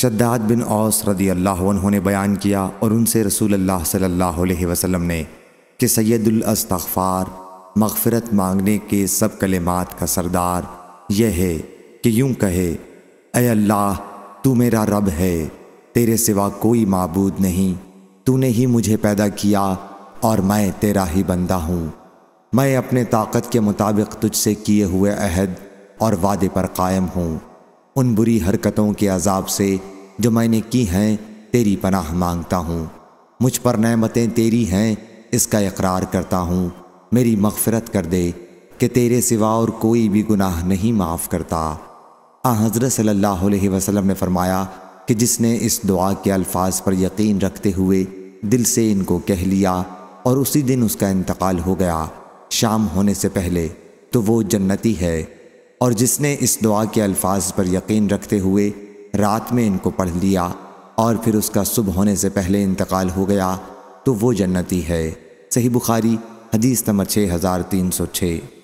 शद्दाद बिन औस रदी अल्लाह ने बयान किया और उनसे रसूल अल्लाह सल्लल्लाहु अलैहि वसल्लम ने कि सैदुलस्तफ़ार मगफ़रत मांगने के सब कलेमात का सरदार यह है कि यूं कहे अल्लाह तू मेरा रब है तेरे सिवा कोई मबूद नहीं तूने ही मुझे पैदा किया और मैं तेरा ही बंदा हूँ मैं अपने ताकत के मुताबिक तुझसे किए हुए अहद और वादे पर कायम हूँ उन बुरी हरकतों के अजाब से जो मैंने की हैं तेरी पनाह मांगता हूँ मुझ पर नमतें तेरी हैं इसका इकरार करता हूँ मेरी मगफरत कर दे कि तेरे सिवा और कोई भी गुनाह नहीं माफ़ करता आ हज़रत सल्लल्लाहु अलैहि वसल्लम ने फरमाया कि जिसने इस दुआ के अल्फाज पर यकीन रखते हुए दिल से इनको कह लिया और उसी दिन उसका इंतकाल हो गया शाम होने से पहले तो वो जन्नती है और जिसने इस दुआ के अल्फाज पर यकीन रखते हुए रात में इनको पढ़ लिया और फिर उसका सुबह होने से पहले इंतकाल हो गया तो वो जन्नती है सही बुखारी हदीस नंबर छः हज़ार तीन सौ छः